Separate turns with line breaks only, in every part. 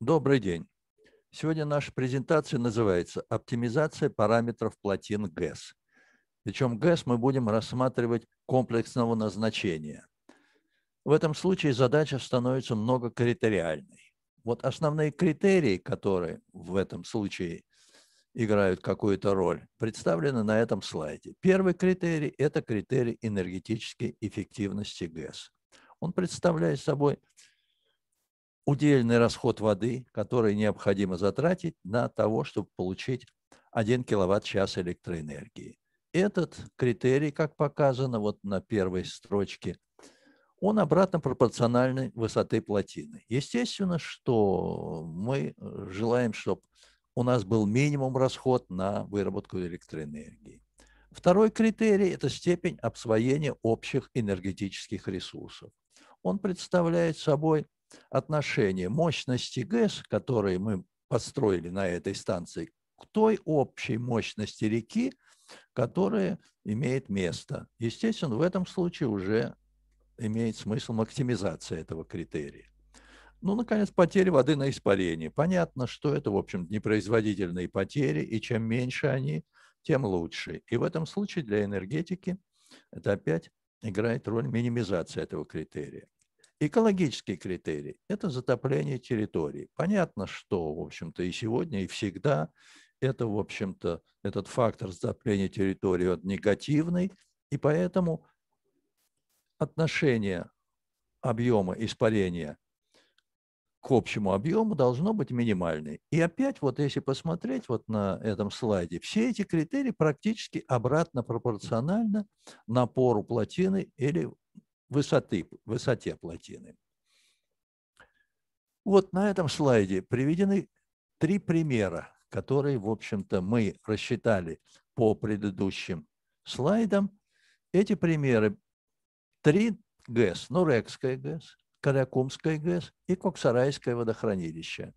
Добрый день. Сегодня наша презентация называется «Оптимизация параметров плотин ГЭС». Причем ГЭС мы будем рассматривать комплексного назначения. В этом случае задача становится многокритериальной. Вот основные критерии, которые в этом случае играют какую-то роль, представлены на этом слайде. Первый критерий – это критерий энергетической эффективности ГЭС. Он представляет собой удельный расход воды, который необходимо затратить на того, чтобы получить 1 киловатт-час электроэнергии. Этот критерий, как показано вот на первой строчке, он обратно пропорциональной высоты плотины. Естественно, что мы э, желаем, чтобы у нас был минимум расход на выработку электроэнергии. Второй критерий – это степень обсвоения общих энергетических ресурсов. Он представляет собой отношение мощности ГЭС, которую мы построили на этой станции, к той общей мощности реки, которая имеет место. Естественно, в этом случае уже имеет смысл максимизация этого критерия. Ну, наконец, потери воды на испарении. Понятно, что это, в общем, непроизводительные потери, и чем меньше они, тем лучше. И в этом случае для энергетики это опять играет роль минимизации этого критерия. Экологический критерий – это затопление территории. Понятно, что, в общем-то, и сегодня, и всегда это, в общем-то, этот фактор затопления территории он негативный, и поэтому отношение объема испарения к общему объему должно быть минимальной. И опять вот если посмотреть вот на этом слайде, все эти критерии практически обратно пропорционально напору плотины или высоты, высоте плотины. Вот на этом слайде приведены три примера, которые, в общем-то, мы рассчитали по предыдущим слайдам. Эти примеры три ГЭС, Нурекская ГЭС, Карякумская ГЭС и Коксарайское водохранилище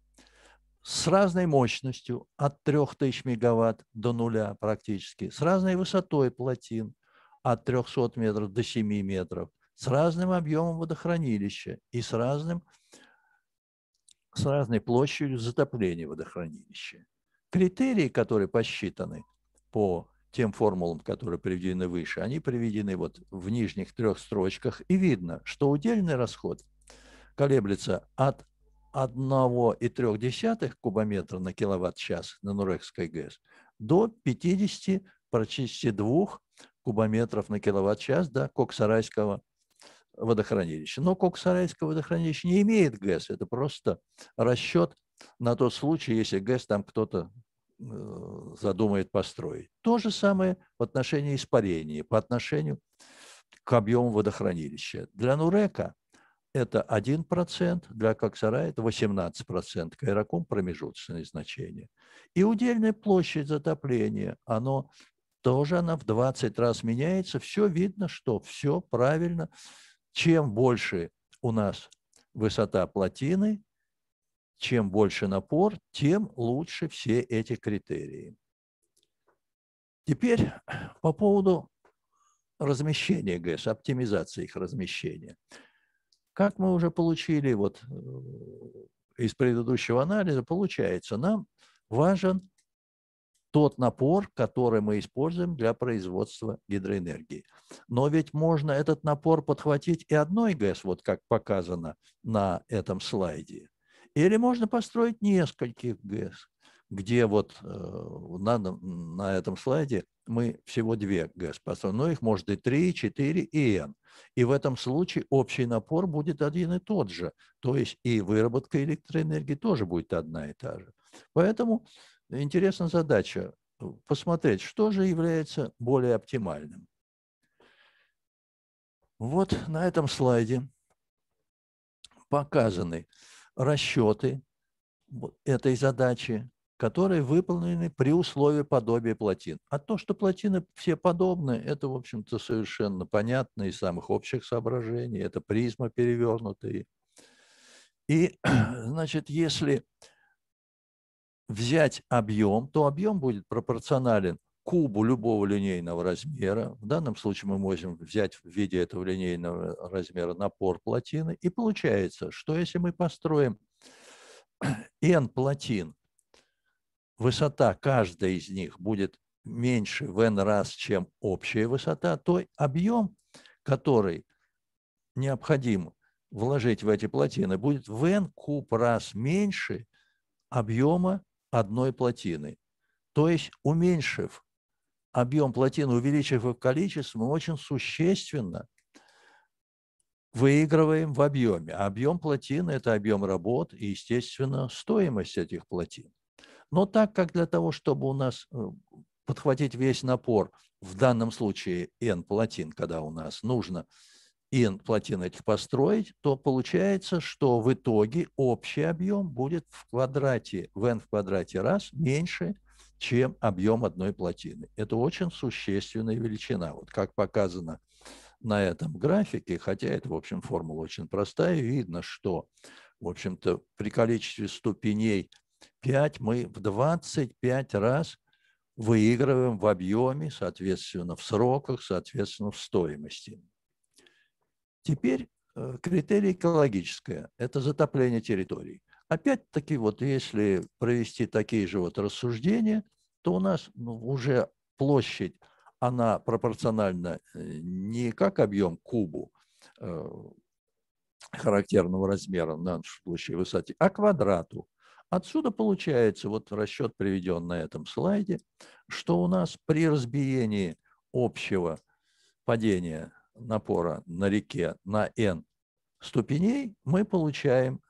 с разной мощностью от 3000 мегаватт до нуля практически, с разной высотой плотин от 300 метров до 7 метров, с разным объемом водохранилища и с, разным, с разной площадью затопления водохранилища. Критерии, которые посчитаны по тем формулам, которые приведены выше, они приведены вот в нижних трех строчках, и видно, что удельный расход колеблется от 1,3 кубометра на киловатт-час на Нурекской ГЭС до 50, почти 2 кубометров на киловатт-час до Коксарайского водохранилища. Но Коксарайское водохранилище не имеет ГЭС, это просто расчет на тот случай, если ГЭС там кто-то э, задумает построить. То же самое в отношении испарения, по отношению к объему водохранилища. Для Нурека это 1%, для Коксара это 18%, Кайраком промежуточное значение. И удельная площадь затопления, оно тоже она в 20 раз меняется. Все видно, что все правильно чем больше у нас высота плотины, чем больше напор, тем лучше все эти критерии. Теперь по поводу размещения ГЭС, оптимизации их размещения. Как мы уже получили вот э, из предыдущего анализа, получается, нам важен тот напор, который мы используем для производства гидроэнергии. Но ведь можно этот напор подхватить и одной ГЭС, вот как показано на этом слайде. Или можно построить нескольких ГЭС, где вот э, на, на этом слайде мы всего две ГЭС построим, но ну, их может и 3, 4 и N. И в этом случае общий напор будет один и тот же, то есть и выработка электроэнергии тоже будет одна и та же. Поэтому интересна задача посмотреть, что же является более оптимальным. Вот на этом слайде показаны расчеты этой задачи, которые выполнены при условии подобия плотин. А то, что плотины все подобны, это, в общем-то, совершенно понятно из самых общих соображений. Это призма перевернутые. И, значит, если взять объем, то объем будет пропорционален кубу любого линейного размера. В данном случае мы можем взять в виде этого линейного размера напор плотины. И получается, что если мы построим n плотин, высота каждой из них будет меньше в n раз, чем общая высота, то объем, который необходим вложить в эти плотины, будет в n куб раз меньше объема одной плотины. То есть, уменьшив объем плотины, увеличив их количество, мы очень существенно выигрываем в объеме. А объем плотины – это объем работ и, естественно, стоимость этих плотин. Но так как для того, чтобы у нас э, подхватить весь напор, в данном случае N плотин, когда у нас нужно – и плотин этих построить, то получается, что в итоге общий объем будет в квадрате, в n в квадрате раз меньше, чем объем одной плотины. Это очень существенная величина. Вот как показано на этом графике, хотя это, в общем, формула очень простая, видно, что, в общем-то, при количестве ступеней 5 мы в 25 раз выигрываем в объеме, соответственно, в сроках, соответственно, в стоимости. Теперь э, критерий экологическое – это затопление территорий. Опять-таки, вот если провести такие же вот рассуждения, то у нас ну, уже площадь, она пропорциональна э, не как объем кубу э, характерного размера на нашей площади высоте, а квадрату. Отсюда получается, вот расчет приведен на этом слайде, что у нас при разбиении общего падения напора на реке на n ступеней, мы получаем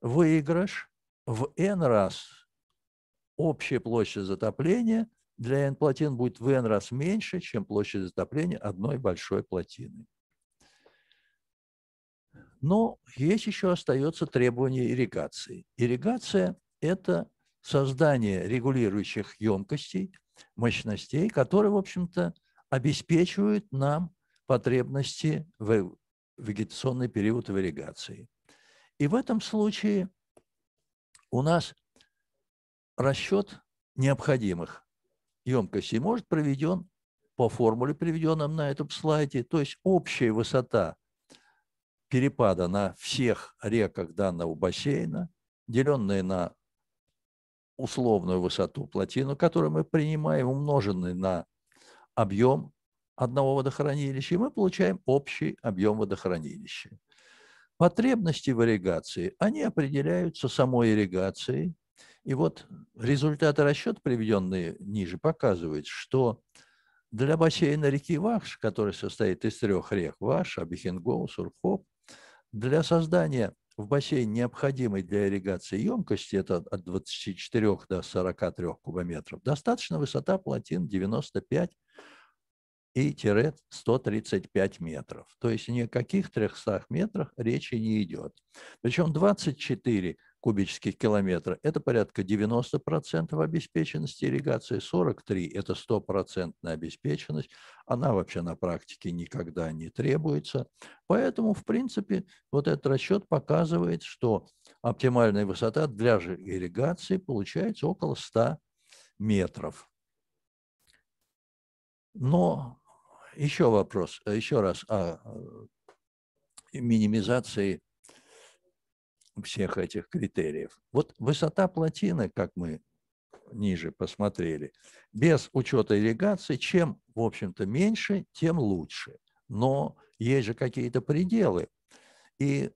выигрыш в n раз. Общая площадь затопления для n плотин будет в n раз меньше, чем площадь затопления одной большой плотины. Но есть еще остается требование ирригации. Ирригация – это создание регулирующих емкостей, мощностей, которые, в общем-то, обеспечивают нам потребности в вегетационный период варигации. И в этом случае у нас расчет необходимых емкостей может проведен по формуле, приведенном на этом слайде, то есть общая высота перепада на всех реках данного бассейна, деленная на условную высоту плотину, которую мы принимаем, умноженный на объем одного водохранилища, и мы получаем общий объем водохранилища. Потребности в ирригации, они определяются самой ирригацией. И вот результаты расчета, приведенные ниже, показывают, что для бассейна реки Вахш, который состоит из трех рек Ваш, Абихенгоу, Сурхоп, для создания в бассейне необходимой для ирригации емкости, это от 24 до 43 кубометров, достаточно высота плотин 95 и 135 метров. То есть ни о каких 300 метрах речи не идет. Причем 24 кубических километра – это порядка 90% обеспеченности ирригации, 43 – это стопроцентная обеспеченность. Она вообще на практике никогда не требуется. Поэтому, в принципе, вот этот расчет показывает, что оптимальная высота для же ирригации получается около 100 метров. Но еще вопрос, э, еще раз о а, э, минимизации всех этих критериев. Вот высота плотины, как мы ниже посмотрели, без учета ирригации, чем, в общем-то, меньше, тем лучше. Но есть же какие-то пределы. И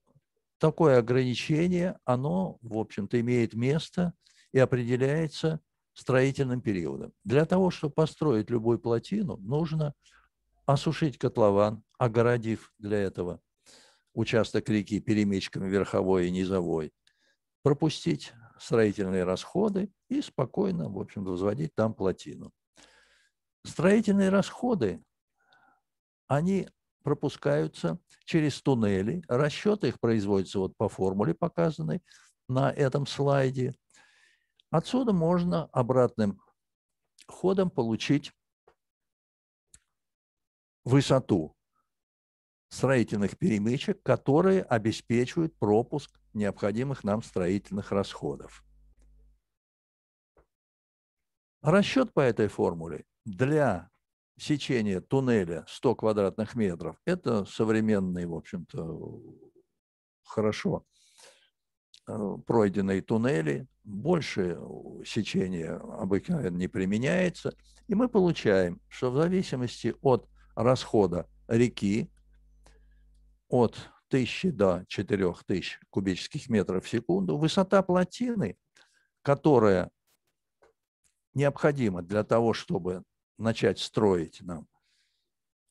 такое ограничение, оно, в общем-то, имеет место и определяется строительным периодом. Для того, чтобы построить любую плотину, нужно осушить котлован, огородив для этого участок реки перемечками верховой и низовой, пропустить строительные расходы и спокойно, в общем, возводить там плотину. Строительные расходы, они пропускаются через туннели. Расчеты их производятся вот по формуле, показанной на этом слайде. Отсюда можно обратным ходом получить высоту строительных перемычек, которые обеспечивают пропуск необходимых нам строительных расходов. Расчет по этой формуле для сечения туннеля 100 квадратных метров – это современный, в общем-то, хорошо э, пройденные туннели, больше сечения обыкновенно не применяется, и мы получаем, что в зависимости от расхода реки от 1000 до 4000 кубических метров в секунду, высота плотины, которая необходима для того, чтобы начать строить нам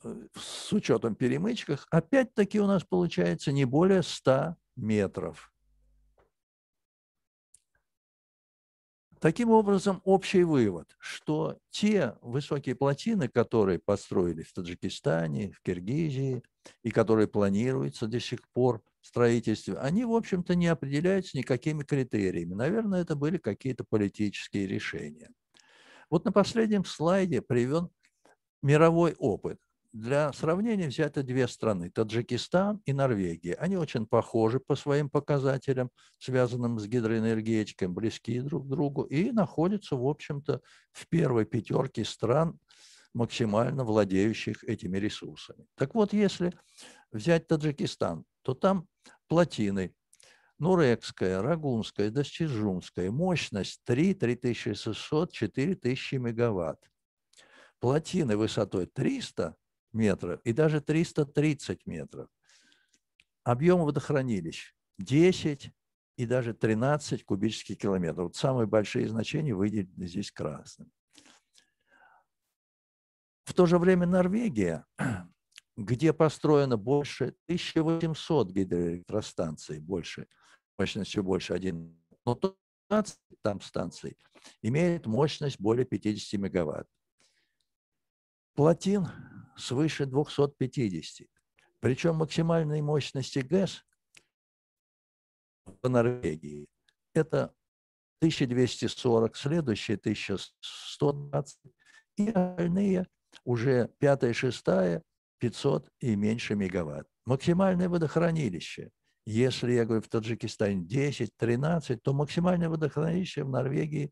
э, с учетом перемычках, опять-таки у нас получается не более 100 метров. Таким образом, общий вывод, что те высокие плотины, которые построили в Таджикистане, в Киргизии и которые планируются до сих пор в строительстве, они, в общем-то, не определяются никакими критериями. Наверное, это были какие-то политические решения. Вот на последнем слайде приведен мировой опыт, для сравнения взяты две страны – Таджикистан и Норвегия. Они очень похожи по своим показателям, связанным с гидроэнергетикой, близки друг к другу и находятся, в общем-то, в первой пятерке стран, максимально владеющих этими ресурсами. Так вот, если взять Таджикистан, то там плотины Нурекская, Рагунская, Дасчижумская, мощность 3-3600-4000 мегаватт. Плотины высотой 300 метров и даже 330 метров. Объем водохранилищ 10 и даже 13 кубических километров. Вот самые большие значения выделены здесь красным. В то же время Норвегия, где построено больше 1800 гидроэлектростанций, больше, мощностью больше один, но 15 там станций, имеет мощность более 50 мегаватт. Плотин свыше 250. Причем максимальные мощности ГЭС в Норвегии – это 1240, следующие 1120, и остальные уже 5, 6, 500 и меньше мегаватт. Максимальное водохранилище. Если, я говорю, в Таджикистане 10, 13, то максимальное водохранилище в Норвегии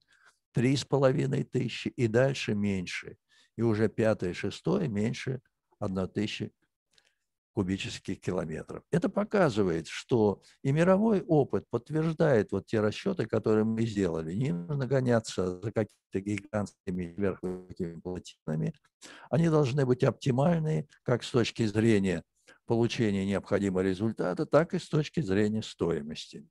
3,5 тысячи и дальше меньше – и уже пятое, шестое меньше 1000 кубических километров. Это показывает, что и мировой опыт подтверждает вот те расчеты, которые мы сделали. Не нужно гоняться за какими-то гигантскими верховыми плотинами. Они должны быть оптимальны как с точки зрения получения необходимого результата, так и с точки зрения стоимости.